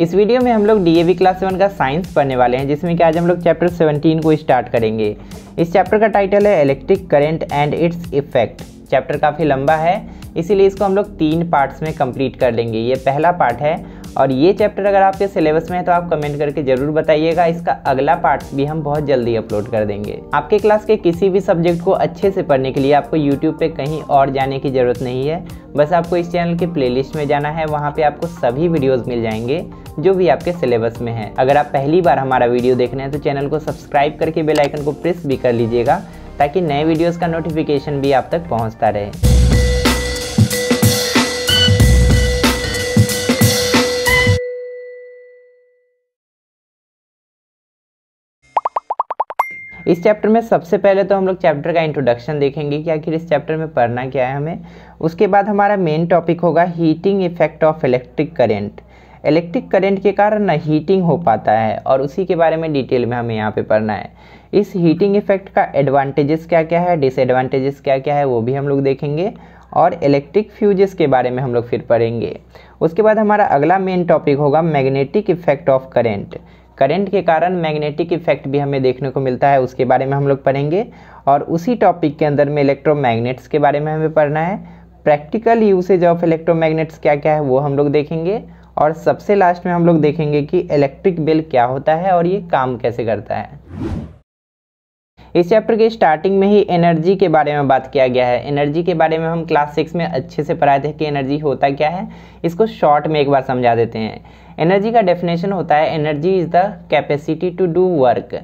इस वीडियो में हम लोग डी क्लास सेवन का साइंस पढ़ने वाले हैं जिसमें कि आज हम लोग चैप्टर सेवनटीन को स्टार्ट करेंगे इस चैप्टर का टाइटल है electric current and its effect chapter काफ़ी लंबा है इसीलिए इसको हम लोग तीन पार्ट्स में कंप्लीट कर लेंगे ये पहला पार्ट है और ये चैप्टर अगर आपके सिलेबस में है तो आप कमेंट करके ज़रूर बताइएगा इसका अगला पार्ट भी हम बहुत जल्दी अपलोड कर देंगे आपके क्लास के किसी भी सब्जेक्ट को अच्छे से पढ़ने के लिए आपको यूट्यूब पर कहीं और जाने की ज़रूरत नहीं है बस आपको इस चैनल के प्ले में जाना है वहाँ पर आपको सभी वीडियोज़ मिल जाएंगे जो भी आपके सिलेबस में है अगर आप पहली बार हमारा वीडियो देख रहे हैं तो चैनल को सब्सक्राइब करके बेलाइकन को प्रेस भी कर लीजिएगा ताकि नए वीडियोज़ का नोटिफिकेशन भी आप तक पहुँचता रहे इस चैप्टर में सबसे पहले तो हम लोग चैप्टर का इंट्रोडक्शन देखेंगे कि आखिर इस चैप्टर में पढ़ना क्या है हमें उसके बाद हमारा मेन टॉपिक होगा heating effect of electric current electric current के कारण ना हीटिंग हो पाता है और उसी के बारे में डिटेल में हमें यहाँ पे पढ़ना है इस हीटिंग इफेक्ट का एडवांटेजेस क्या क्या है डिसएडवांटेजेस क्या क्या है वो भी हम लोग देखेंगे और इलेक्ट्रिक फ्यूजेस के बारे में हम लोग फिर पढ़ेंगे उसके बाद हमारा अगला मेन टॉपिक होगा magnetic effect of current current के कारण मैग्नेटिक इफेक्ट भी हमें देखने को मिलता है उसके बारे में हम लोग पढ़ेंगे और उसी टॉपिक के अंदर में इलेक्ट्रोमैग्नेट्स के बारे में हमें पढ़ना है प्रैक्टिकल यूसेज ऑफ इलेक्ट्रोमैग्नेट्स क्या क्या है वो हम लोग देखेंगे और सबसे लास्ट में हम लोग देखेंगे कि इलेक्ट्रिक बिल क्या होता है और ये काम कैसे करता है इस चैप्टर के स्टार्टिंग में ही एनर्जी के बारे में बात किया गया है एनर्जी के बारे में हम क्लास सिक्स में अच्छे से पढ़ाए थे कि एनर्जी होता क्या है इसको शॉर्ट में एक बार समझा देते हैं एनर्जी का डेफिनेशन होता है energy is the capacity to do work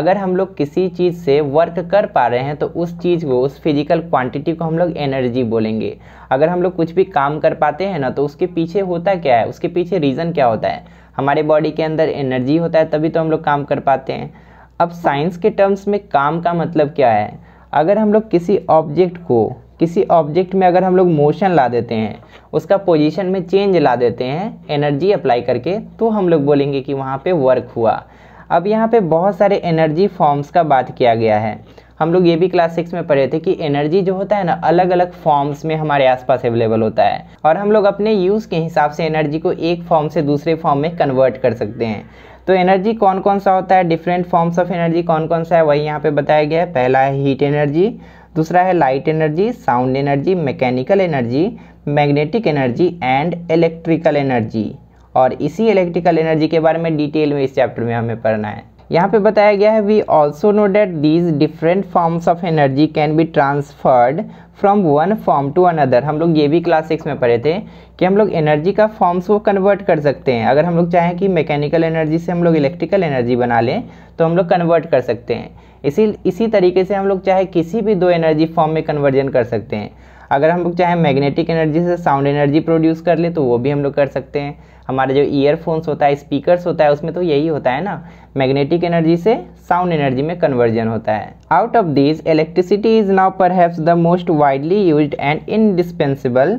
अगर हम लोग किसी चीज़ से वर्क कर पा रहे हैं तो उस चीज़ को उस फिजिकल क्वांटिटी को हम लोग एनर्जी बोलेंगे अगर हम लोग कुछ भी काम कर पाते हैं ना तो उसके पीछे होता क्या है उसके पीछे रीज़न क्या होता है हमारे बॉडी के अंदर एनर्जी होता है तभी तो हम लोग काम कर पाते हैं अब साइंस के टर्म्स में काम का मतलब क्या है अगर हम लोग किसी ऑब्जेक्ट को किसी ऑब्जेक्ट में अगर हम लोग मोशन ला देते हैं उसका पोजीशन में चेंज ला देते हैं एनर्जी अप्लाई करके तो हम लोग बोलेंगे कि वहाँ पे वर्क हुआ अब यहाँ पे बहुत सारे एनर्जी फॉर्म्स का बात किया गया है हम लोग ये भी क्लास सिक्स में पढ़े थे कि एनर्जी जो होता है ना अलग अलग फॉर्म्स में हमारे आसपास अवेलेबल होता है और हम लोग अपने यूज़ के हिसाब से एनर्जी को एक फॉर्म से दूसरे फॉर्म में कन्वर्ट कर सकते हैं तो एनर्जी कौन कौन सा होता है डिफरेंट फॉर्म्स ऑफ एनर्जी कौन कौन सा है वही यहाँ पे बताया गया है पहला है हीट एनर्जी दूसरा है light energy sound energy mechanical energy magnetic energy and electrical energy और इसी इलेक्ट्रिकल एनर्जी के बारे में डिटेल में इस चैप्टर में हमें पढ़ना है यहाँ पे बताया गया है we also know that these different forms of energy can be transferred from one form to another हम लोग ये भी क्लास सिक्स में पढ़े थे कि हम लोग एनर्जी का फॉर्म्स को कन्वर्ट कर सकते हैं अगर हम लोग चाहें कि मैकेनिकल एनर्जी से हम लोग इलेक्ट्रिकल एनर्जी बना लें तो हम लोग कन्वर्ट कर सकते हैं इसी इसी तरीके से हम लोग चाहे किसी भी दो एनर्जी फॉर्म में कन्वर्जन कर सकते हैं अगर हम लोग चाहें मैग्नेटिक एनर्जी से साउंड एनर्जी प्रोड्यूस कर ले तो वो भी हम लोग कर सकते हैं हमारे जो ईयरफोन्स होता है स्पीकर्स होता है उसमें तो यही होता है ना मैग्नेटिक एनर्जी से साउंड एनर्जी में कन्वर्जन होता है out of this electricity is now पर the most widely used and indispensable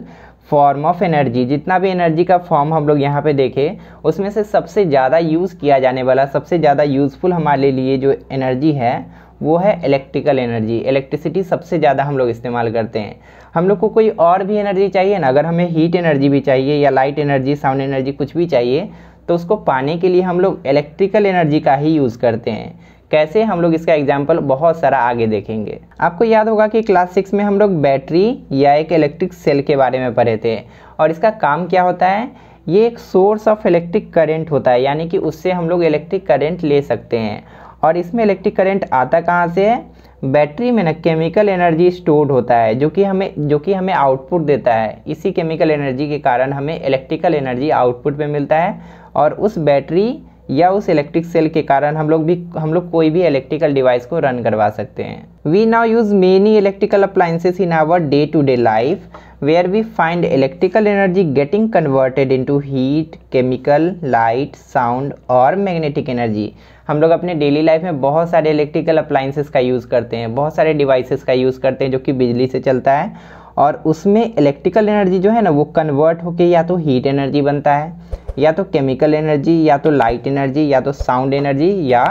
form of energy जितना भी एनर्जी का फॉर्म हम लोग यहाँ पे देखें उसमें से सबसे ज़्यादा यूज़ किया जाने वाला सबसे ज़्यादा यूज़फुल हमारे लिए जो एनर्जी है वो है इलेक्ट्रिकल एनर्जी इलेक्ट्रिसिटी सबसे ज़्यादा हम लोग इस्तेमाल करते हैं हम लोग को कोई और भी एनर्जी चाहिए ना अगर हमें हीट एनर्जी भी चाहिए या लाइट एनर्जी साउंड एनर्जी कुछ भी चाहिए तो उसको पाने के लिए हम लोग इलेक्ट्रिकल एनर्जी का ही यूज़ करते हैं कैसे हम लोग इसका एग्जाम्पल बहुत सारा आगे देखेंगे आपको याद होगा कि क्लास सिक्स में हम लोग बैटरी या एक इलेक्ट्रिक सेल के बारे में पढ़े थे और इसका काम क्या होता है ये एक सोर्स ऑफ इलेक्ट्रिक करंट होता है यानी कि उससे हम लोग इलेक्ट्रिक करंट ले सकते हैं और इसमें इलेक्ट्रिक करंट आता कहाँ से है बैटरी में ना केमिकल एनर्जी स्टोर्ड होता है जो कि हमें जो कि हमें आउटपुट देता है इसी केमिकल एनर्जी के कारण हमें इलेक्ट्रिकल एनर्जी आउटपुट में मिलता है और उस बैटरी या उस इलेक्ट्रिक सेल के कारण हम लोग भी हम लोग कोई भी इलेक्ट्रिकल डिवाइस को रन करवा सकते हैं we now use many electrical appliances in our day to day life we find electrical energy getting converted into heat chemical light sound और मैग्नेटिक एनर्जी हम लोग अपने डेली लाइफ में बहुत सारे इलेक्ट्रिकल अप्लाइंसेस का यूज़ करते हैं बहुत सारे डिवाइसेस का यूज़ करते हैं जो कि बिजली से चलता है और उसमें इलेक्ट्रिकल एनर्जी जो है ना वो कन्वर्ट होके या तो हीट एनर्जी बनता है या तो केमिकल एनर्जी या तो लाइट एनर्जी या तो साउंड एनर्जी या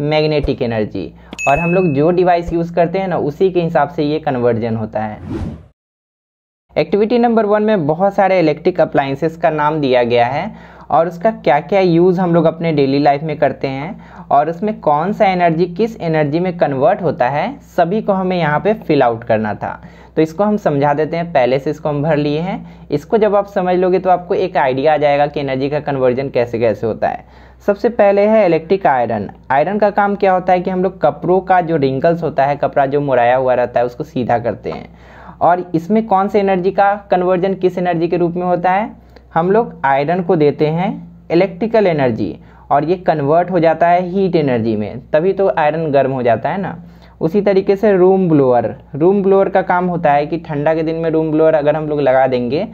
मैग्नेटिक एनर्जी और हम लोग जो डिवाइस यूज़ करते हैं ना उसी के हिसाब से ये कन्वर्जन होता है एक्टिविटी नंबर वन में बहुत सारे इलेक्ट्रिक अप्लाइंसेस का नाम दिया गया है और उसका क्या क्या यूज़ हम लोग अपने डेली लाइफ में करते हैं और उसमें कौन सा एनर्जी किस एनर्जी में कन्वर्ट होता है सभी को हमें यहाँ पे फिल आउट करना था तो इसको हम समझा देते हैं पहले से इसको हम भर लिए हैं इसको जब आप समझ लोगे तो आपको एक आइडिया आ जाएगा कि एनर्जी का कन्वर्जन कैसे कैसे होता है सबसे पहले है इलेक्ट्रिक आयरन आयरन का काम क्या होता है कि हम लोग कपड़ों का जो रिंकल्स होता है कपड़ा जो मुराया हुआ रहता है उसको सीधा करते हैं और इसमें कौन से एनर्जी का कन्वर्जन किस एनर्जी के रूप में होता है हम लोग आयरन को देते हैं इलेक्ट्रिकल एनर्जी और ये कन्वर्ट हो जाता है हीट एनर्जी में तभी तो आयरन गर्म हो जाता है ना उसी तरीके से रूम ब्लोअर रूम ब्लोअर का काम होता है कि ठंडा के दिन में रूम ब्लोअर अगर हम लोग लगा देंगे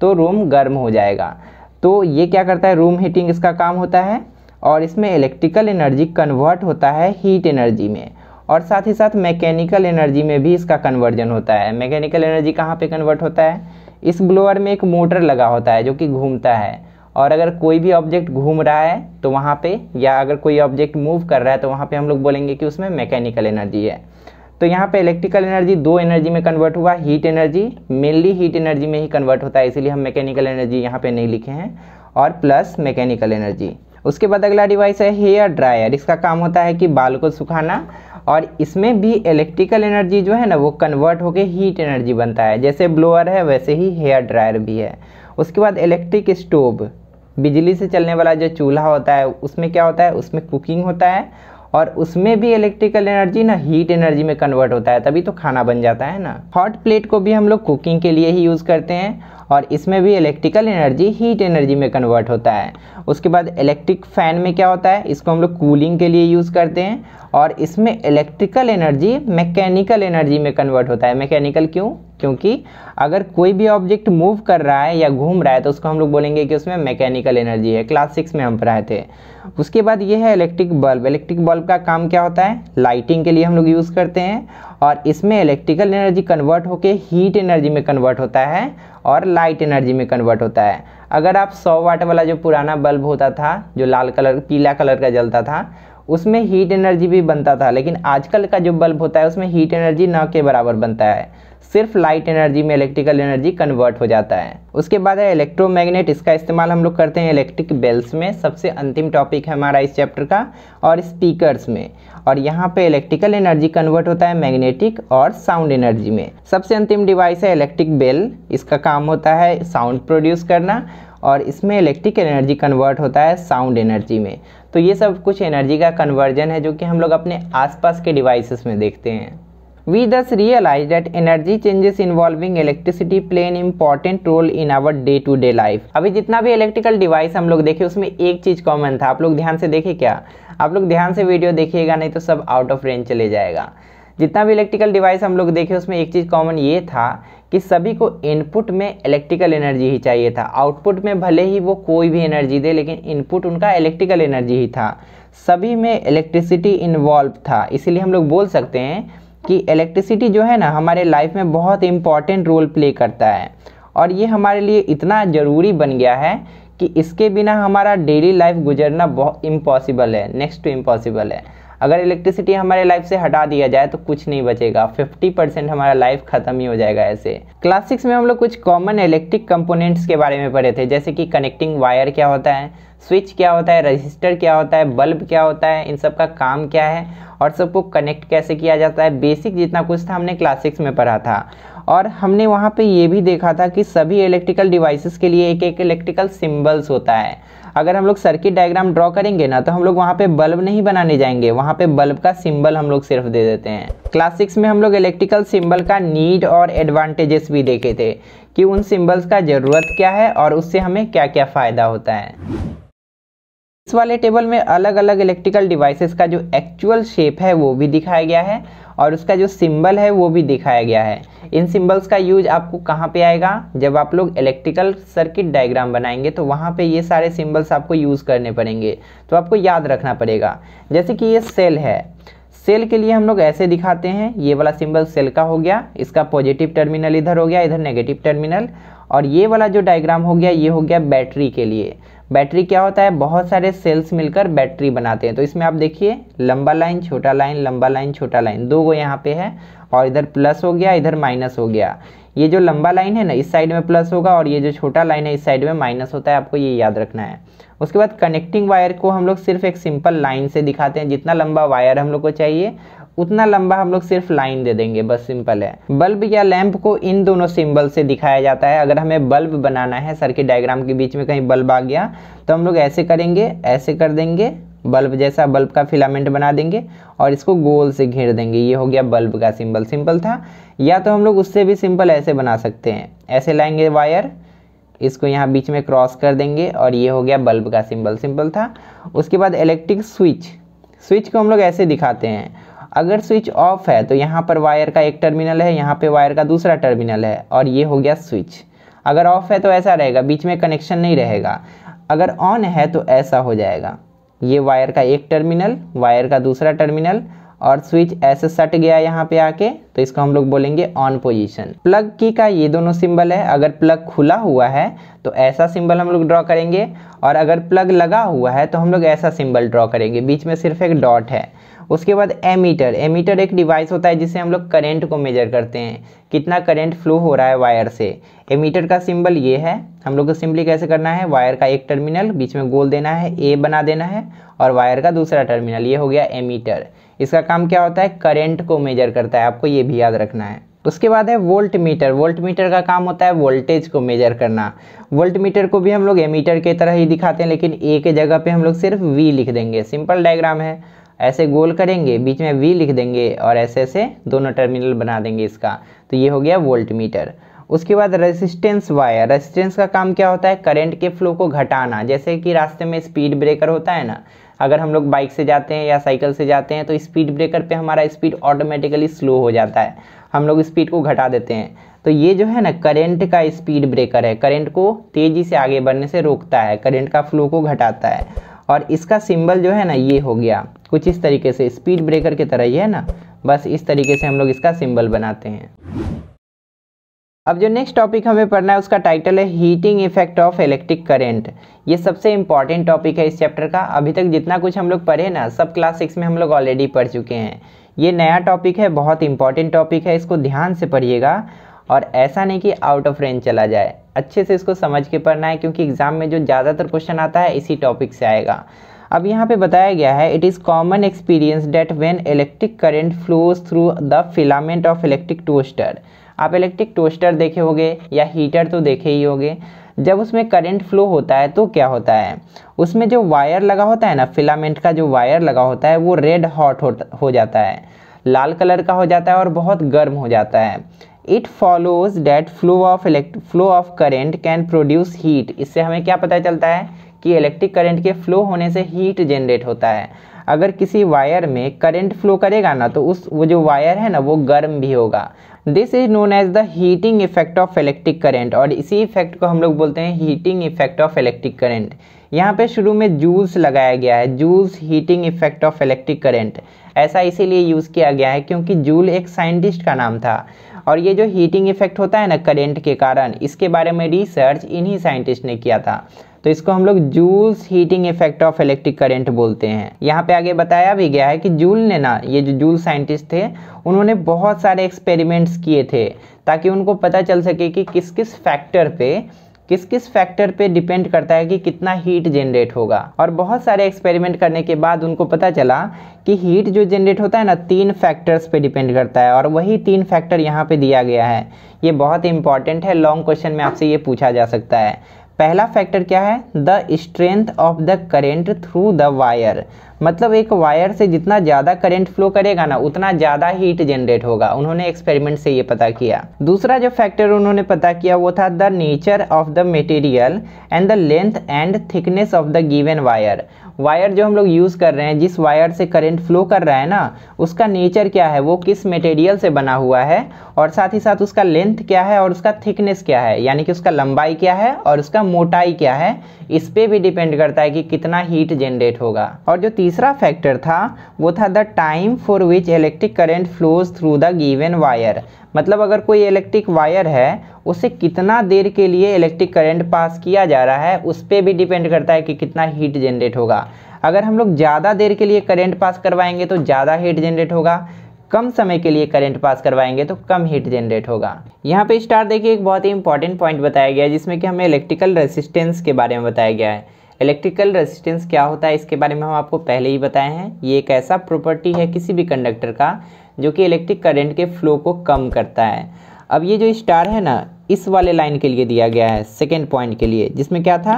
तो रूम गर्म हो जाएगा तो ये क्या करता है रूम हीटिंग इसका काम होता है और इसमें इलेक्ट्रिकल एनर्जी कन्वर्ट होता है हीट एनर्जी में और साथ ही साथ मैकेनिकल एनर्जी में भी इसका कन्वर्जन होता है मैकेनिकल एनर्जी कहाँ पे कन्वर्ट होता है इस ब्लोअर में एक मोटर लगा होता है जो कि घूमता है और अगर कोई भी ऑब्जेक्ट घूम रहा है तो वहाँ पे या अगर कोई ऑब्जेक्ट मूव कर रहा है तो वहाँ पे हम लोग बोलेंगे कि उसमें मैकेनिकल एनर्जी है तो यहाँ पे इलेक्ट्रिकल एनर्जी दो एनर्जी में कन्वर्ट हुआ heat energy mainly heat energy में ही कन्वर्ट होता है इसीलिए हम मैकेनिकल एनर्जी यहाँ पर नहीं लिखे हैं और प्लस मैकेनिकल एनर्जी उसके बाद अगला डिवाइस है हेयर ड्रायर इसका काम होता है कि बाल को सुखाना और इसमें भी इलेक्ट्रिकल एनर्जी जो है ना वो कन्वर्ट होकर हीट एनर्जी बनता है जैसे ब्लोअर है वैसे ही हेयर ड्रायर भी है उसके बाद इलेक्ट्रिक स्टोव बिजली से चलने वाला जो चूल्हा होता है उसमें क्या होता है उसमें कुकिंग होता है और उसमें भी इलेक्ट्रिकल एनर्जी ना हीट एनर्जी में कन्वर्ट होता है तभी तो खाना बन जाता है ना हॉट प्लेट को भी हम लोग कुकिंग के लिए ही यूज़ करते हैं और इसमें भी इलेक्ट्रिकल एनर्जी हीट एनर्जी में कन्वर्ट होता है उसके बाद इलेक्ट्रिक फ़ैन में क्या होता है इसको हम लोग कूलिंग के लिए यूज़ करते हैं और इसमें इलेक्ट्रिकल एनर्जी मैकेनिकल एनर्जी में कन्वर्ट होता है मैकेनिकल क्यों क्योंकि अगर कोई भी ऑब्जेक्ट मूव कर रहा है या घूम रहा है तो उसको हम लोग बोलेंगे कि उसमें मैकेनिकल एनर्जी है क्लास सिक्स में हम पढ़ाए थे उसके बाद ये है इलेक्ट्रिक बल्ब इलेक्ट्रिक बल्ब का काम क्या होता है लाइटिंग के लिए हम लोग यूज़ करते हैं और इसमें इलेक्ट्रिकल एनर्जी कन्वर्ट होके हीट एनर्जी में कन्वर्ट होता है और लाइट एनर्जी में कन्वर्ट होता है अगर आप 100 वाट वाला जो पुराना बल्ब होता था जो लाल कलर पीला कलर का जलता था उसमें हीट एनर्जी भी बनता था लेकिन आजकल का जो बल्ब होता है उसमें हीट एनर्जी न के बराबर बनता है सिर्फ लाइट एनर्जी में इलेक्ट्रिकल एनर्जी कन्वर्ट हो जाता है उसके बाद है इलेक्ट्रोमैग्नेट इसका इस्तेमाल हम लोग करते हैं इलेक्ट्रिक बेल्स में सबसे अंतिम टॉपिक है हमारा इस चैप्टर का और स्पीकर्स में और यहाँ पे इलेक्ट्रिकल एनर्जी कन्वर्ट होता है मैग्नेटिक और साउंड एनर्जी में सबसे अंतिम डिवाइस है इलेक्ट्रिक बेल इसका काम होता है साउंड प्रोड्यूस करना और इसमें इलेक्ट्रिक एनर्जी कन्वर्ट होता है साउंड एनर्जी में तो ये सब कुछ एनर्जी का कन्वर्जन है जो कि हम लोग अपने आसपास के डिवाइसेस में देखते हैं We thus realize that energy changes involving electricity play an important role in our day-to-day life. अभी जितना भी इलेक्ट्रिकल डिवाइस हम लोग देखे उसमें एक चीज कॉमन था आप लोग ध्यान से देखे क्या आप लोग ध्यान से वीडियो देखिएगा नहीं तो सब आउट ऑफ रेंज चले जाएगा जितना भी इलेक्ट्रिकल डिवाइस हम लोग देखे उसमें एक चीज़ कॉमन ये था कि सभी को इनपुट में इलेक्ट्रिकल एनर्जी ही चाहिए था आउटपुट में भले ही वो कोई भी एनर्जी दे लेकिन इनपुट उनका इलेक्ट्रिकल एनर्जी ही था सभी में इलेक्ट्रिसिटी इन्वॉल्व था इसीलिए हम लोग बोल सकते हैं कि इलेक्ट्रिसिटी जो है ना हमारे लाइफ में बहुत इम्पॉर्टेंट रोल प्ले करता है और ये हमारे लिए इतना ज़रूरी बन गया है कि इसके बिना हमारा डेली लाइफ गुजरना बहुत इम्पॉसिबल है नेक्स्ट टू इम्पॉसिबल है अगर इलेक्ट्रिसिटी हमारे लाइफ से हटा दिया जाए तो कुछ नहीं बचेगा 50 परसेंट हमारा लाइफ खत्म ही हो जाएगा ऐसे क्लास सिक्स में हम लोग कुछ कॉमन इलेक्ट्रिक कंपोनेंट्स के बारे में पढ़े थे जैसे कि कनेक्टिंग वायर क्या होता है स्विच क्या होता है रजिस्टर क्या होता है बल्ब क्या होता है इन सब का काम क्या है और सबको कनेक्ट कैसे किया जाता है बेसिक जितना कुछ था हमने क्लास सिक्स में पढ़ा था और हमने वहाँ पे ये भी देखा था कि सभी इलेक्ट्रिकल डिवाइसेस के लिए एक एक इलेक्ट्रिकल सिम्बल्स होता है अगर हम लोग सर्किट डायग्राम ड्रॉ करेंगे ना तो हम लोग वहाँ पे बल्ब नहीं बनाने जाएंगे वहाँ पे बल्ब का सिंबल हम लोग सिर्फ दे देते हैं क्लास सिक्स में हम लोग इलेक्ट्रिकल सिंबल का नीड और एडवांटेजेस भी देखे थे कि उन सिम्बल्स का ज़रूरत क्या है और उससे हमें क्या क्या फ़ायदा होता है इस वाले टेबल में अलग अलग इलेक्ट्रिकल डिवाइसेस का जो एक्चुअल शेप है वो भी दिखाया गया है और उसका जो सिंबल है वो भी दिखाया गया है इन सिंबल्स का यूज आपको कहाँ पे आएगा जब आप लोग इलेक्ट्रिकल सर्किट डायग्राम बनाएंगे तो वहाँ पे ये सारे सिंबल्स आपको यूज़ करने पड़ेंगे तो आपको याद रखना पड़ेगा जैसे कि ये सेल है सेल के लिए हम लोग ऐसे दिखाते हैं ये वाला सिंबल सेल का हो गया इसका पॉजिटिव टर्मिनल इधर हो गया इधर नेगेटिव टर्मिनल और ये वाला जो डायग्राम हो गया ये हो गया बैटरी के लिए बैटरी क्या होता है बहुत सारे सेल्स मिलकर बैटरी बनाते हैं तो इसमें आप देखिए लंबा लाइन छोटा लाइन लंबा लाइन छोटा लाइन दो गो यहाँ पे है और इधर प्लस हो गया इधर माइनस हो गया ये जो लंबा लाइन है ना इस साइड में प्लस होगा और ये जो छोटा लाइन है इस साइड में माइनस होता है आपको ये याद रखना है उसके बाद कनेक्टिंग वायर को हम लोग सिर्फ एक सिंपल लाइन से दिखाते हैं जितना लंबा वायर हम लोग को चाहिए उतना लंबा हम लोग सिर्फ लाइन दे देंगे बस सिंपल है बल्ब या लैंप को इन दोनों सिंबल से दिखाया जाता है अगर हमें बल्ब बनाना है सर्किट डायग्राम के बीच में कहीं बल्ब आ गया तो हम लोग ऐसे करेंगे ऐसे कर देंगे बल्ब जैसा बल्ब का फिलामेंट बना देंगे और इसको गोल से घेर देंगे ये हो गया बल्ब का सिंबल सिंपल था या तो हम लोग उससे भी सिंपल ऐसे बना सकते हैं ऐसे लाएंगे वायर इसको यहाँ बीच में क्रॉस कर देंगे और ये हो गया बल्ब का सिंबल सिंपल था उसके बाद इलेक्ट्रिक स्विच स्विच को हम लोग ऐसे दिखाते हैं अगर स्विच ऑफ है तो यहाँ पर वायर का एक टर्मिनल है यहाँ पे वायर का दूसरा टर्मिनल है और ये हो गया स्विच अगर ऑफ है तो ऐसा रहेगा बीच में कनेक्शन नहीं रहेगा अगर ऑन है तो ऐसा हो जाएगा ये वायर का एक टर्मिनल वायर का दूसरा टर्मिनल और स्विच ऐसे सट गया यहाँ पे आके तो इसको हम लोग बोलेंगे ऑन पोजीशन प्लग की का ये दोनों सिंबल है अगर प्लग खुला हुआ है तो ऐसा सिंबल हम लोग ड्रॉ करेंगे और अगर प्लग लगा हुआ है तो हम लोग ऐसा सिंबल ड्रॉ करेंगे बीच में सिर्फ एक डॉट है उसके बाद एमीटर एमीटर एक डिवाइस होता है जिससे हम लोग करेंट को मेजर करते हैं कितना करेंट फ्लो हो रहा है वायर से एमीटर का सिंबल ये है हम लोग को सिंपली कैसे करना है वायर का एक टर्मिनल बीच में गोल देना है ए बना देना है और वायर का दूसरा टर्मिनल ये हो गया एमीटर इसका काम क्या होता है करेंट को मेजर करता है आपको ये भी याद रखना है उसके बाद है वोल्ट मीटर वोल्ट मीटर का काम होता है वोल्टेज को मेजर करना वोल्ट मीटर को भी हम लोग एमीटर के तरह ही दिखाते हैं लेकिन ए के जगह पे हम लोग सिर्फ वी लिख देंगे सिंपल डायग्राम है ऐसे गोल करेंगे बीच में वी लिख देंगे और ऐसे ऐसे दोनों टर्मिनल बना देंगे इसका तो ये हो गया वोल्ट मीटर उसके बाद रेसिस्टेंस वायर रेसिस्टेंस का काम क्या होता है करंट के फ्लो को घटाना जैसे कि रास्ते में स्पीड ब्रेकर होता है ना अगर हम लोग बाइक से जाते हैं या साइकिल से जाते हैं तो स्पीड ब्रेकर पे हमारा स्पीड ऑटोमेटिकली स्लो हो जाता है हम लोग स्पीड को घटा देते हैं तो ये जो है ना करंट का स्पीड ब्रेकर है करंट को तेज़ी से आगे बढ़ने से रोकता है करंट का फ्लो को घटाता है और इसका सिंबल जो है ना ये हो गया कुछ इस तरीके से स्पीड ब्रेकर की तरह ही है ना बस इस तरीके से हम लोग इसका सिंबल बनाते हैं अब जो नेक्स्ट टॉपिक हमें पढ़ना है उसका टाइटल है heating effect of electric current ये सबसे इंपॉर्टेंट टॉपिक है इस चैप्टर का अभी तक जितना कुछ हम लोग पढ़े ना सब क्लास सिक्स में हम लोग ऑलरेडी पढ़ चुके हैं ये नया टॉपिक है बहुत इंपॉर्टेंट टॉपिक है इसको ध्यान से पढ़िएगा और ऐसा नहीं कि आउट ऑफ रेंज चला जाए अच्छे से इसको समझ के पढ़ना है क्योंकि एग्ज़ाम में जो ज़्यादातर क्वेश्चन आता है इसी टॉपिक से आएगा अब यहाँ पे बताया गया है it is common experience that when electric current flows through the filament of electric toaster आप इलेक्ट्रिक टोस्टर देखे होंगे या हीटर तो देखे ही होंगे जब उसमें करंट फ्लो होता है तो क्या होता है उसमें जो वायर लगा होता है ना फिलामेंट का जो वायर लगा होता है वो रेड हॉट हो जाता है लाल कलर का हो जाता है और बहुत गर्म हो जाता है it follows that flow of elect flow of current can produce heat इससे हमें क्या पता चलता है कि इलेक्ट्रिक करंट के फ्लो होने से हीट जनरेट होता है अगर किसी वायर में करंट फ्लो करेगा ना तो उस वो जो वायर है ना वो गर्म भी होगा this is known as the heating effect of electric current और इसी इफेक्ट को हम लोग बोलते हैं heating effect of electric current यहाँ पे शुरू में जूल्स लगाया गया है Joule's heating effect of electric current ऐसा इसीलिए यूज़ किया गया है क्योंकि जूल एक साइंटिस्ट का नाम था और ये जो हीटिंग इफेक्ट होता है ना करंट के कारण इसके बारे में रिसर्च इन्हीं साइंटिस्ट ने किया था तो इसको हम लोग Joule's heating effect of electric current बोलते हैं यहाँ पे आगे बताया भी गया है कि जूल ने ना ये जो जूल साइंटिस्ट थे उन्होंने बहुत सारे एक्सपेरिमेंट्स किए थे ताकि उनको पता चल सके कि किस किस फैक्टर पे किस किस फैक्टर पे डिपेंड करता है कि कितना हीट जनरेट होगा और बहुत सारे एक्सपेरिमेंट करने के बाद उनको पता चला कि हीट जो जनरेट होता है ना तीन फैक्टर्स पे डिपेंड करता है और वही तीन फैक्टर यहाँ पे दिया गया है ये बहुत इंपॉर्टेंट है लॉन्ग क्वेश्चन में आपसे ये पूछा जा सकता है पहला फैक्टर क्या है the strength of the current through the wire मतलब एक वायर से जितना ज़्यादा करंट फ्लो करेगा ना उतना ज़्यादा हीट जनरेट होगा उन्होंने एक्सपेरिमेंट से ये पता किया दूसरा जो फैक्टर उन्होंने पता किया वो था the nature of the material and the length and thickness of the given wire wire जो हम लोग यूज़ कर रहे हैं जिस वायर से करंट फ्लो कर रहा है ना उसका नेचर क्या है वो किस मटेरियल से बना हुआ है और साथ ही साथ उसका लेंथ क्या है और उसका थिकनेस क्या है यानी कि उसका लंबाई क्या है और उसका मोटाई क्या है इस पर भी डिपेंड करता है कि कितना हीट जनरेट होगा और जो तीसरा फैक्टर था वो था the time for which electric current flows through the given wire मतलब अगर कोई इलेक्ट्रिक वायर है उसे कितना देर के लिए इलेक्ट्रिक करंट पास किया जा रहा है उस पर भी डिपेंड करता है कि कितना हीट जनरेट होगा अगर हम लोग ज़्यादा देर के लिए करंट पास करवाएंगे तो ज़्यादा हीट जनरेट होगा कम समय के लिए करंट पास करवाएंगे तो कम हीट जनरेट होगा यहाँ पे स्टार देखिए एक बहुत ही इंपॉर्टेंट पॉइंट बताया गया है जिसमें कि हमें इलेक्ट्रिकल रेसिस्टेंस के बारे में बताया गया है इलेक्ट्रिकल रेसिस्टेंस क्या होता है इसके बारे में हम आपको पहले ही बताए हैं ये एक ऐसा प्रॉपर्टी है किसी भी कंडक्टर का जो कि इलेक्ट्रिक करंट के फ्लो को कम करता है अब ये जो स्टार है ना इस वाले लाइन के लिए दिया गया है सेकेंड पॉइंट के लिए जिसमें क्या था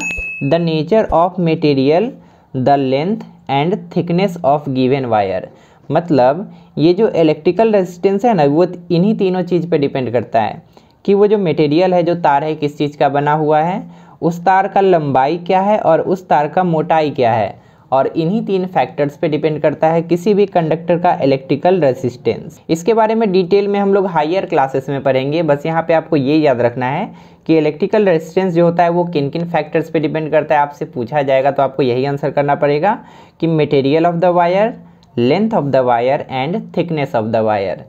the nature of material the length and thickness of given wire मतलब ये जो इलेक्ट्रिकल रेजिस्टेंस है ना वो इन्हीं तीनों चीज़ पे डिपेंड करता है कि वो जो मटेरियल है जो तार है किस चीज़ का बना हुआ है उस तार का लंबाई क्या है और उस तार का मोटाई क्या है और इन्हीं तीन फैक्टर्स पे डिपेंड करता है किसी भी कंडक्टर का इलेक्ट्रिकल रेसिस्टेंस इसके बारे में डिटेल में हम लोग हायर क्लासेस में पढ़ेंगे बस यहाँ पे आपको ये याद रखना है कि इलेक्ट्रिकल रेजिस्टेंस जो होता है वो किन किन फैक्टर्स पे डिपेंड करता है आपसे पूछा जाएगा तो आपको यही आंसर करना पड़ेगा कि material of the wire length of the wire and thickness of the wire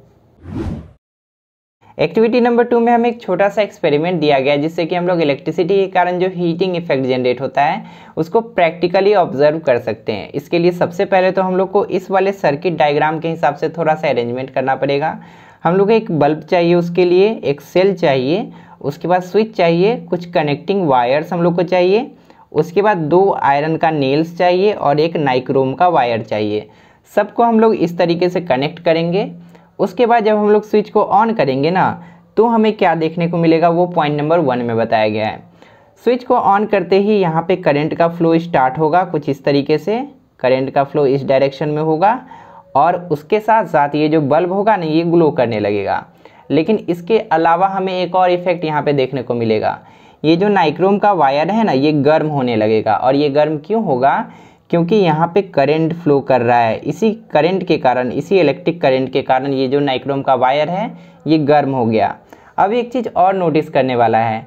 activity number two में हमें एक छोटा सा एक्सपेरिमेंट दिया गया है जिससे कि हम लोग इलेक्ट्रिसिटी के कारण जो हीटिंग इफेक्ट जनरेट होता है उसको प्रैक्टिकली ऑब्जर्व कर सकते हैं इसके लिए सबसे पहले तो हम लोग को इस वाले सर्किट डायग्राम के हिसाब से थोड़ा सा अरेंजमेंट करना पड़ेगा हम लोग को एक बल्ब चाहिए उसके लिए एक सेल चाहिए उसके बाद स्विच चाहिए कुछ कनेक्टिंग वायर्स हम लोग को चाहिए उसके बाद दो आयरन का नेल्स चाहिए और एक नाइक्रोम का वायर चाहिए सबको हम लोग इस तरीके से कनेक्ट करेंगे उसके बाद जब हम लोग स्विच को ऑन करेंगे ना तो हमें क्या देखने को मिलेगा वो पॉइंट नंबर वन में बताया गया है स्विच को ऑन करते ही यहाँ पे करंट का फ्लो स्टार्ट होगा कुछ इस तरीके से करंट का फ्लो इस डायरेक्शन में होगा और उसके साथ साथ ये जो बल्ब होगा ना ये ग्लो करने लगेगा लेकिन इसके अलावा हमें एक और इफेक्ट यहाँ पे देखने को मिलेगा ये जो नाइक्रोम का वायर है ना ये गर्म होने लगेगा और ये गर्म क्यों होगा क्योंकि यहाँ पे करंट फ्लो कर रहा है इसी करंट के कारण इसी इलेक्ट्रिक करंट के कारण ये जो नाइक्रोम का वायर है ये गर्म हो गया अब एक चीज़ और नोटिस करने वाला है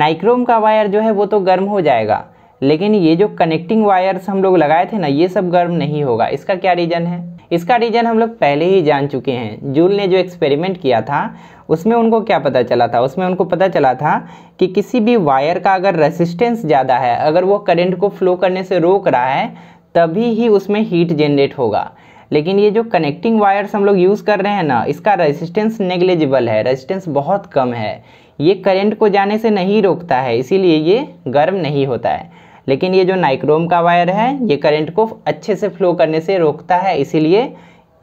नाइक्रोम का वायर जो है वो तो गर्म हो जाएगा लेकिन ये जो कनेक्टिंग वायर्स हम लोग लगाए थे ना ये सब गर्म नहीं होगा इसका क्या रीज़न है इसका रीज़न हम लोग पहले ही जान चुके हैं जूल ने जो एक्सपेरिमेंट किया था उसमें उनको क्या पता चला था उसमें उनको पता चला था कि किसी भी वायर का अगर रेसिस्टेंस ज़्यादा है अगर वो करंट को फ्लो करने से रोक रहा है तभी ही उसमें हीट जनरेट होगा लेकिन ये जो कनेक्टिंग वायर्स हम लोग यूज़ कर रहे हैं ना इसका रेजिस्टेंस नेग्लेजिबल है रेजिस्टेंस बहुत कम है ये करेंट को जाने से नहीं रोकता है इसीलिए ये गर्म नहीं होता है लेकिन ये जो नाइक्रोम का वायर है ये करंट को अच्छे से फ्लो करने से रोकता है इसीलिए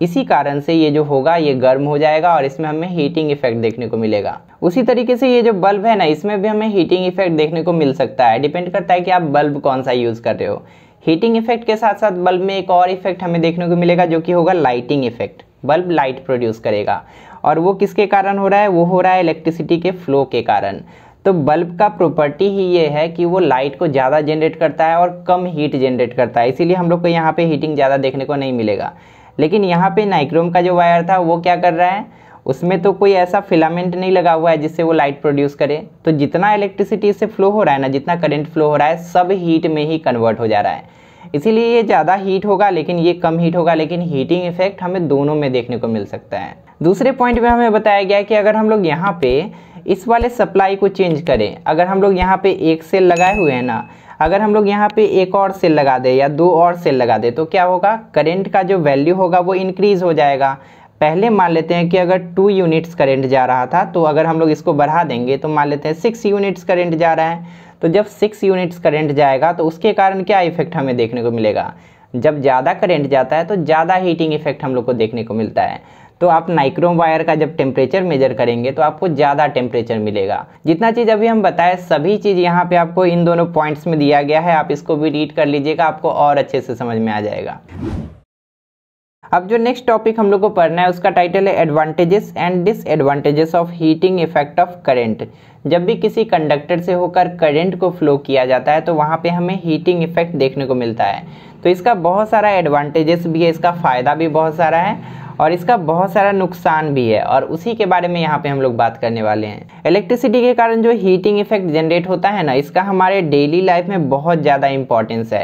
इसी कारण से ये जो होगा ये गर्म हो जाएगा और इसमें हमें हीटिंग इफेक्ट देखने को मिलेगा उसी तरीके से ये जो बल्ब है ना इसमें भी हमें हीटिंग इफेक्ट देखने को मिल सकता है डिपेंड करता है कि आप बल्ब कौन सा यूज़ कर रहे हो हीटिंग इफेक्ट के साथ साथ बल्ब में एक और इफेक्ट हमें देखने को मिलेगा जो कि होगा lighting effect bulb light produce करेगा और वो किसके कारण हो रहा है वो हो रहा है इलेक्ट्रिसिटी के फ्लो के कारण तो बल्ब का प्रॉपर्टी ही ये है कि वो लाइट को ज़्यादा जनरेट करता है और कम हीट जनरेट करता है इसीलिए हम लोग को यहाँ पे हीटिंग ज़्यादा देखने को नहीं मिलेगा लेकिन यहाँ पे नाइक्रोम का जो वायर था वो क्या कर रहा है उसमें तो कोई ऐसा फिलामेंट नहीं लगा हुआ है जिससे वो लाइट प्रोड्यूस करे तो जितना इलेक्ट्रिसिटी इससे फ्लो हो रहा है ना जितना करंट फ्लो हो रहा है सब हीट में ही कन्वर्ट हो जा रहा है इसीलिए ये ज़्यादा हीट होगा लेकिन ये कम हीट होगा लेकिन हीटिंग इफेक्ट हमें दोनों में देखने को मिल सकता है दूसरे पॉइंट में हमें बताया गया कि अगर हम लोग यहाँ पे इस वाले सप्लाई को चेंज करें अगर हम लोग यहाँ पे एक सेल लगाए हुए हैं ना अगर हम लोग यहाँ पे एक और सेल लगा दे या दो और सेल लगा दे तो क्या होगा करेंट का जो वैल्यू होगा वो इंक्रीज़ हो जाएगा पहले मान लेते हैं कि अगर टू यूनिट्स करेंट जा रहा था तो अगर हम लोग इसको बढ़ा देंगे तो मान लेते हैं सिक्स यूनिट्स करेंट जा रहा है तो जब सिक्स यूनिट्स करेंट जाएगा तो उसके कारण क्या इफेक्ट हमें देखने को मिलेगा जब ज़्यादा करेंट जाता है तो ज़्यादा हीटिंग इफेक्ट हम लोग को देखने को मिलता है तो आप नाइक्रोम वायर का जब टेम्परेचर मेजर करेंगे तो आपको ज़्यादा टेम्परेचर मिलेगा जितना चीज़ अभी हम बताएं सभी चीज़ यहाँ पे आपको इन दोनों पॉइंट्स में दिया गया है आप इसको भी रीड कर लीजिएगा आपको और अच्छे से समझ में आ जाएगा अब जो नेक्स्ट टॉपिक हम लोग को पढ़ना है उसका टाइटल है advantages and disadvantages of heating effect of current जब भी किसी कंडक्टर से होकर करंट को फ्लो किया जाता है तो वहाँ पे हमें हीटिंग इफेक्ट देखने को मिलता है तो इसका बहुत सारा एडवांटेजेस भी है इसका फ़ायदा भी बहुत सारा है और इसका बहुत सारा नुकसान भी है और उसी के बारे में यहाँ पे हम लोग बात करने वाले हैं इलेक्ट्रिसिटी के कारण जो हीटिंग इफेक्ट जनरेट होता है ना इसका हमारे डेली लाइफ में बहुत ज़्यादा इंपॉर्टेंस है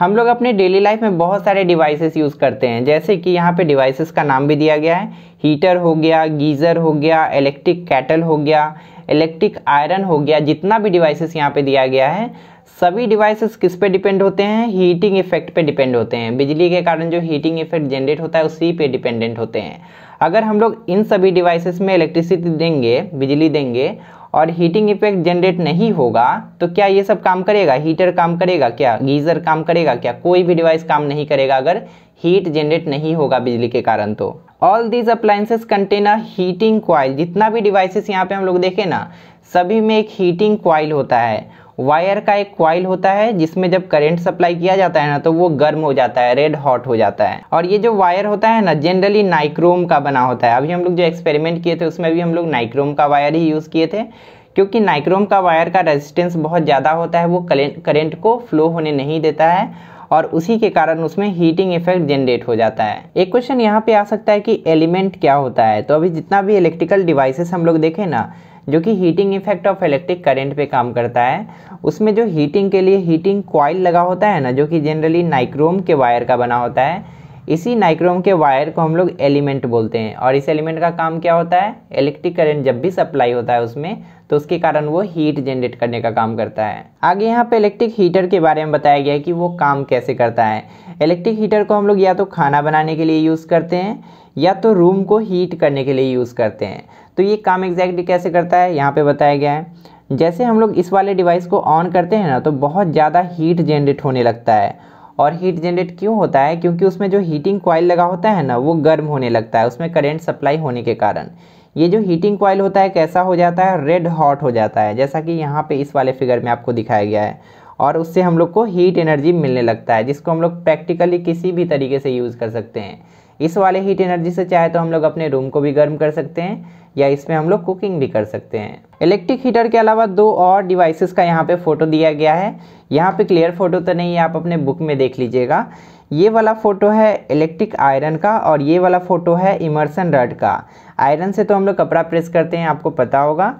हम लोग अपने डेली लाइफ में बहुत सारे डिवाइसेस यूज़ करते हैं जैसे कि यहाँ पे डिवाइसेस का नाम भी दिया गया है हीटर हो गया गीज़र हो गया इलेक्ट्रिक कैटल हो गया इलेक्ट्रिक आयरन हो गया जितना भी डिवाइसेस यहाँ पे दिया गया है सभी डिवाइसेस किस पे डिपेंड होते हैं हीटिंग इफेक्ट पे डिपेंड होते हैं बिजली के कारण जो हीटिंग इफेक्ट जनरेट होता है उसी पे डिपेंडेंट होते हैं अगर हम लोग इन सभी डिवाइसेस में इलेक्ट्रिसिटी देंगे बिजली देंगे और हीटिंग इफेक्ट जनरेट नहीं होगा तो क्या ये सब काम करेगा हीटर काम करेगा क्या गीज़र काम करेगा क्या कोई भी डिवाइस काम नहीं करेगा अगर हीट जनरेट नहीं होगा बिजली के कारण तो all these appliances contain a heating coil जितना भी डिवाइसेस यहाँ पे हम लोग देखें ना सभी में एक हीटिंग क्वाइल होता है वायर का एक क्वाइल होता है जिसमें जब करंट सप्लाई किया जाता है ना तो वो गर्म हो जाता है रेड हॉट हो जाता है और ये जो वायर होता है ना जनरली नाइक्रोम का बना होता है अभी हम लोग जो एक्सपेरिमेंट किए थे उसमें भी हम लोग नाइक्रोम का वायर ही यूज़ किए थे क्योंकि नाइक्रोम का वायर का रेजिस्टेंस बहुत ज़्यादा होता है वो करेंट को फ्लो होने नहीं देता है और उसी के कारण उसमें हीटिंग इफेक्ट जनरेट हो जाता है एक क्वेश्चन यहाँ पे आ सकता है कि एलिमेंट क्या होता है तो अभी जितना भी इलेक्ट्रिकल डिवाइसेस हम लोग देखें ना जो कि heating effect of electric current पे काम करता है उसमें जो हीटिंग के लिए हीटिंग कॉयल लगा होता है ना जो कि जनरली नाइक्रोम के वायर का बना होता है इसी नाइक्रोम के वायर को हम लोग एलिमेंट बोलते हैं और इस एलिमेंट का काम क्या होता है इलेक्ट्रिक करंट जब भी सप्लाई होता है उसमें तो उसके कारण वो हीट जनरेट करने का काम करता है आगे यहाँ पे इलेक्ट्रिक हीटर के बारे में बताया गया है कि वो काम कैसे करता है इलेक्ट्रिक हीटर को हम लोग या तो खाना बनाने के लिए यूज़ करते हैं या तो रूम को हीट करने के लिए यूज़ करते हैं तो ये काम एग्जैक्टली कैसे करता है यहाँ पे बताया गया है जैसे हम लोग इस वाले डिवाइस को ऑन करते हैं ना तो बहुत ज़्यादा हीट जनरेट होने लगता है और हीट जनरेट क्यों होता है क्योंकि उसमें जो हीटिंग कॉयल लगा होता है ना वो गर्म होने लगता है उसमें करेंट सप्लाई होने के कारण ये जो हीटिंग कॉयल होता है कैसा हो जाता है रेड हॉट हो जाता है जैसा कि यहाँ पर इस वाले फिगर में आपको दिखाया गया है और उससे हम लोग को हीट एनर्जी मिलने लगता है जिसको हम लोग प्रैक्टिकली किसी भी तरीके से यूज़ कर सकते हैं इस वाले हीट एनर्जी से चाहे तो हम लोग अपने रूम को भी गर्म कर सकते हैं या इसमें हम लोग कुकिंग भी कर सकते हैं इलेक्ट्रिक हीटर के अलावा दो और डिवाइसेस का यहाँ पे फ़ोटो दिया गया है यहाँ पे क्लियर फ़ोटो तो नहीं है आप अपने बुक में देख लीजिएगा ये वाला फ़ोटो है इलेक्ट्रिक आयरन का और ये वाला फ़ोटो है इमर्सन रड का आयरन से तो हम लोग कपड़ा प्रेस करते हैं आपको पता होगा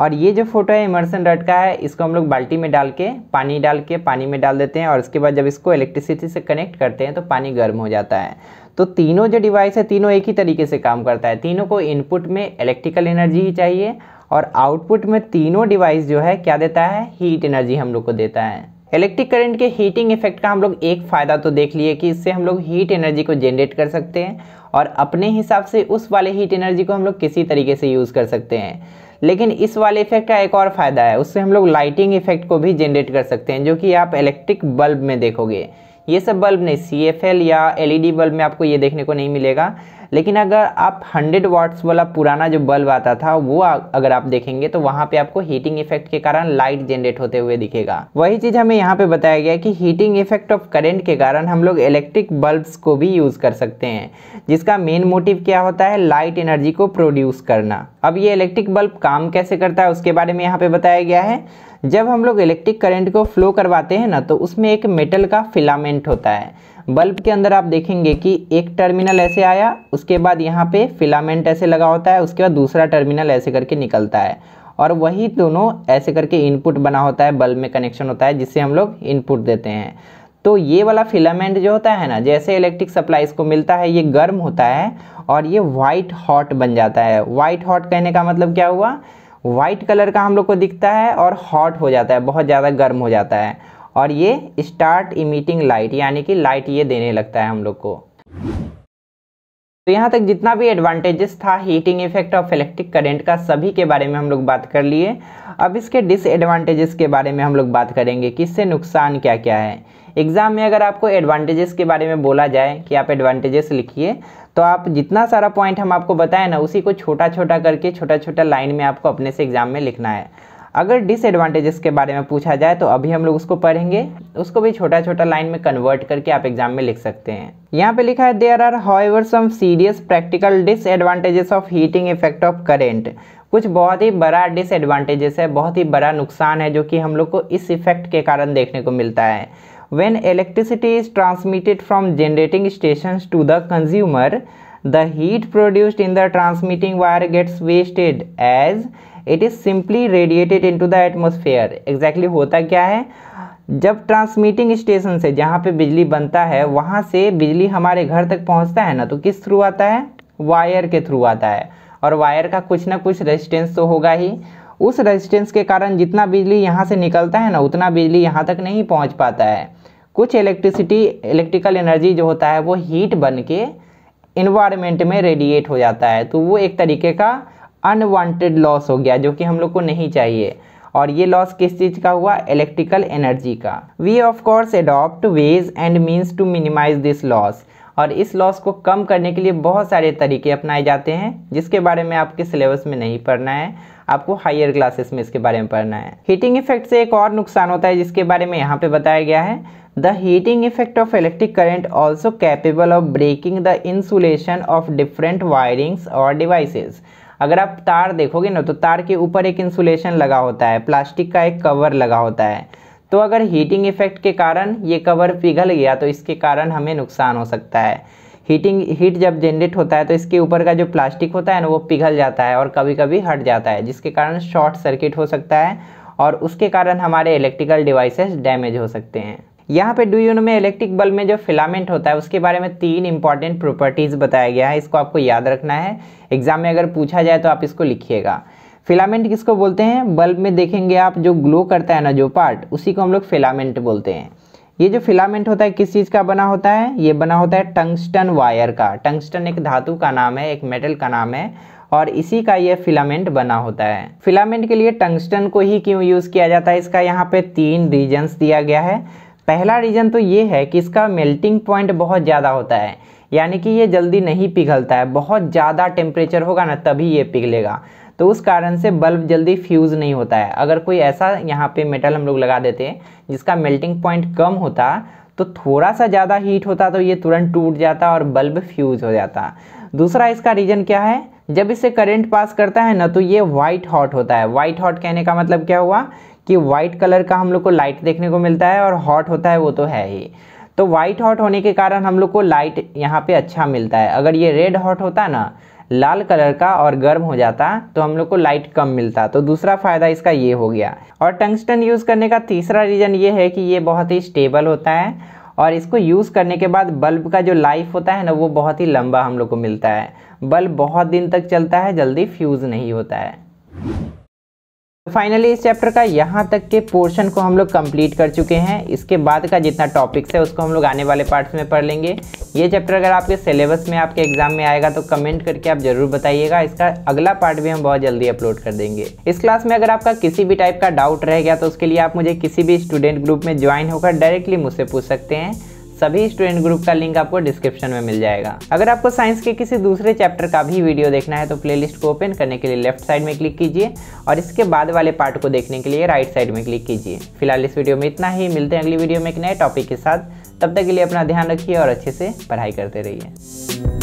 और ये जो फोटो है इमर्सन रट का है इसको हम लोग बाल्टी में डाल के पानी डाल के पानी में डाल देते हैं और उसके बाद जब इसको इलेक्ट्रिसिटी से कनेक्ट करते हैं तो पानी गर्म हो जाता है तो तीनों जो डिवाइस है तीनों एक ही तरीके से काम करता है तीनों को इनपुट में इलेक्ट्रिकल एनर्जी ही चाहिए और आउटपुट में तीनों डिवाइस जो है क्या देता है हीट एनर्जी हम लोग को देता है इलेक्ट्रिक करंट के हीटिंग इफेक्ट का हम लोग एक फ़ायदा तो देख लिए कि इससे हम लोग हीट एनर्जी को जनरेट कर सकते हैं और अपने हिसाब से उस वाले हीट एनर्जी को हम लोग किसी तरीके से यूज़ कर सकते हैं लेकिन इस वाले इफेक्ट का एक और फ़ायदा है उससे हम लोग लाइटिंग इफेक्ट को भी जनरेट कर सकते हैं जो कि आप इलेक्ट्रिक बल्ब में देखोगे ये सब बल्ब नहीं सी एफ एल या एल ई डी बल्ब में आपको ये देखने को नहीं मिलेगा लेकिन अगर आप 100 वाट्स वाला पुराना जो बल्ब आता था वो अगर आप देखेंगे तो वहाँ पे आपको हीटिंग इफेक्ट के कारण लाइट जनरेट होते हुए दिखेगा वही चीज़ हमें यहाँ पे बताया गया कि हीटिंग इफेक्ट ऑफ करेंट के कारण हम लोग इलेक्ट्रिक बल्ब्स को भी यूज़ कर सकते हैं जिसका मेन मोटिव क्या होता है लाइट एनर्जी को प्रोड्यूस करना अब ये इलेक्ट्रिक बल्ब काम कैसे करता है उसके बारे में यहाँ पे बताया गया है जब हम लोग इलेक्ट्रिक करंट को फ्लो करवाते हैं ना तो उसमें एक मेटल का फिलामेंट होता है बल्ब के अंदर आप देखेंगे कि एक टर्मिनल ऐसे आया उसके बाद यहाँ पे फिलामेंट ऐसे लगा होता है उसके बाद दूसरा टर्मिनल ऐसे करके निकलता है और वही दोनों ऐसे करके इनपुट बना होता है बल्ब में कनेक्शन होता है जिससे हम लोग इनपुट देते हैं तो ये वाला फिलामेंट जो होता है ना जैसे इलेक्ट्रिक सप्लाई इसको मिलता है ये गर्म होता है और ये वाइट हॉट बन जाता है वाइट हॉट कहने का मतलब क्या हुआ वाइट कलर का हम लोग को दिखता है और हॉट हो जाता है बहुत ज़्यादा गर्म हो जाता है और ये स्टार्ट इमिटिंग लाइट यानी कि लाइट ये देने लगता है हम लोग को तो यहाँ तक जितना भी एडवांटेजेस था heating effect of electric current का सभी के बारे में हम लोग बात कर लिए अब इसके डिसएडवांटेजेस के बारे में हम लोग बात करेंगे कि इससे नुकसान क्या क्या है एग्ज़ाम में अगर आपको एडवांटेजेस के बारे में बोला जाए कि आप एडवांटेजेस लिखिए तो आप जितना सारा पॉइंट हम आपको बताएं ना उसी को छोटा छोटा करके छोटा छोटा लाइन में आपको अपने से एग्ज़ाम में लिखना है अगर डिसएडवांटेजेस के बारे में पूछा जाए तो अभी हम लोग उसको पढ़ेंगे उसको भी छोटा छोटा लाइन में कन्वर्ट करके आप एग्जाम में लिख सकते हैं यहाँ पे लिखा है there are however some serious practical disadvantages of heating effect of current कुछ बहुत ही बड़ा डिसएडवांटेजेस है बहुत ही बड़ा नुकसान है जो कि हम लोग को इस इफेक्ट के कारण देखने को मिलता है when electricity is transmitted from generating stations to the consumer the heat produced in the transmitting wire gets wasted as it is simply radiated to the atmosphere exactly होता क्या है जब ट्रांसमिटिंग स्टेशन से जहाँ पे बिजली बनता है वहाँ से बिजली हमारे घर तक पहुँचता है ना तो किस थ्रू आता है वायर के थ्रू आता है और वायर का कुछ ना कुछ रेजिस्टेंस तो होगा ही उस रेजिस्टेंस के कारण जितना बिजली यहाँ से निकलता है ना उतना बिजली यहाँ तक नहीं पहुँच पाता है कुछ इलेक्ट्रिसिटी इलेक्ट्रिकल एनर्जी जो होता है वो हीट बन के इन्वायरमेंट में रेडिएट हो जाता है तो वो एक तरीके का अनवांटेड लॉस हो गया जो कि हम लोग को नहीं चाहिए और ये लॉस किस चीज़ का हुआ इलेक्ट्रिकल एनर्जी का we of course adopt ways and means to minimise this loss और इस लॉस को कम करने के लिए बहुत सारे तरीके अपनाए जाते हैं जिसके बारे में आपके सिलेबस में नहीं पढ़ना है आपको हायर क्लासेस में इसके बारे में पढ़ना है हीटिंग इफेक्ट से एक और नुकसान होता है जिसके बारे में यहाँ पे बताया गया है the heating effect of electric current also capable of breaking the insulation of different wirings और डिवाइसेज अगर आप तार देखोगे ना तो तार के ऊपर एक इंसुलेशन लगा होता है प्लास्टिक का एक कवर लगा होता है तो अगर हीटिंग इफेक्ट के कारण ये कवर पिघल गया तो इसके कारण हमें नुकसान हो सकता है हीटिंग हीट जब जनरेट होता है तो इसके ऊपर का जो प्लास्टिक होता है ना वो पिघल जाता है और कभी कभी हट जाता है जिसके कारण शॉर्ट सर्किट हो सकता है और उसके कारण हमारे इलेक्ट्रिकल डिवाइसेस डैमेज हो सकते हैं यहाँ पे डू यू नो में इलेक्ट्रिक बल्ब में जो फिलामेंट होता है उसके बारे में तीन इंपॉर्टेंट प्रॉपर्टीज़ बताया गया है इसको आपको याद रखना है एग्जाम में अगर पूछा जाए तो आप इसको लिखिएगा फिलामेंट किसको बोलते हैं बल्ब में देखेंगे आप जो ग्लो करता है ना जो पार्ट उसी को हम लोग फिलामेंट बोलते हैं ये जो फिलामेंट होता है किस चीज़ का बना होता है ये बना होता है टंगस्टन वायर का टंगस्टन एक धातु का नाम है एक मेटल का नाम है और इसी का ये फिलामेंट बना होता है फिलामेंट के लिए टंगस्टन को ही क्यों यूज़ किया जाता है इसका यहाँ पे तीन रीजन्स दिया गया है पहला रीजन तो ये है कि इसका मेल्टिंग पॉइंट बहुत ज़्यादा होता है यानी कि ये जल्दी नहीं पिघलता है बहुत ज़्यादा टेम्परेचर होगा ना तभी ये पिघलेगा तो उस कारण से बल्ब जल्दी फ्यूज़ नहीं होता है अगर कोई ऐसा यहाँ पे मेटल हम लोग लगा देते जिसका मेल्टिंग पॉइंट कम होता तो थोड़ा सा ज़्यादा हीट होता तो ये तुरंत टूट जाता और बल्ब फ्यूज़ हो जाता दूसरा इसका रीज़न क्या है जब इसे करंट पास करता है ना तो ये वाइट हॉट होता है वाइट हॉट कहने का मतलब क्या हुआ कि वाइट कलर का हम लोग को लाइट देखने को मिलता है और हॉट होता है वो तो है ही तो वाइट हॉट होने के कारण हम लोग को लाइट यहाँ पे अच्छा मिलता है अगर ये रेड हॉट होता ना लाल कलर का और गर्म हो जाता तो हम लोग को लाइट कम मिलता तो दूसरा फ़ायदा इसका ये हो गया और टंगस्टन यूज़ करने का तीसरा रीज़न ये है कि ये बहुत ही स्टेबल होता है और इसको यूज़ करने के बाद बल्ब का जो लाइफ होता है ना वो बहुत ही लंबा हम लोग को मिलता है बल्ब बहुत दिन तक चलता है जल्दी फ्यूज़ नहीं होता है तो फाइनली इस चैप्टर का यहाँ तक के पोर्शन को हम लोग कंप्लीट कर चुके हैं इसके बाद का जितना टॉपिक्स है उसको हम लोग आने वाले पार्ट्स में पढ़ लेंगे ये चैप्टर अगर आपके सिलेबस में आपके एग्जाम में आएगा तो कमेंट करके आप जरूर बताइएगा इसका अगला पार्ट भी हम बहुत जल्दी अपलोड कर देंगे इस क्लास में अगर आपका किसी भी टाइप का डाउट रह गया तो उसके लिए आप मुझे किसी भी स्टूडेंट ग्रुप में ज्वाइन होकर डायरेक्टली मुझसे पूछ सकते हैं सभी स्टूडेंट ग्रुप का लिंक आपको डिस्क्रिप्शन में मिल जाएगा अगर आपको साइंस के किसी दूसरे चैप्टर का भी वीडियो देखना है तो प्ले को ओपन करने के लिए लेफ्ट साइड में क्लिक कीजिए और इसके बाद वाले पार्ट को देखने के लिए राइट साइड में क्लिक कीजिए फिलहाल इस वीडियो में इतना ही मिलते हैं अगली वीडियो में एक नए टॉपिक के साथ तब तक के लिए अपना ध्यान रखिए और अच्छे से पढ़ाई करते रहिए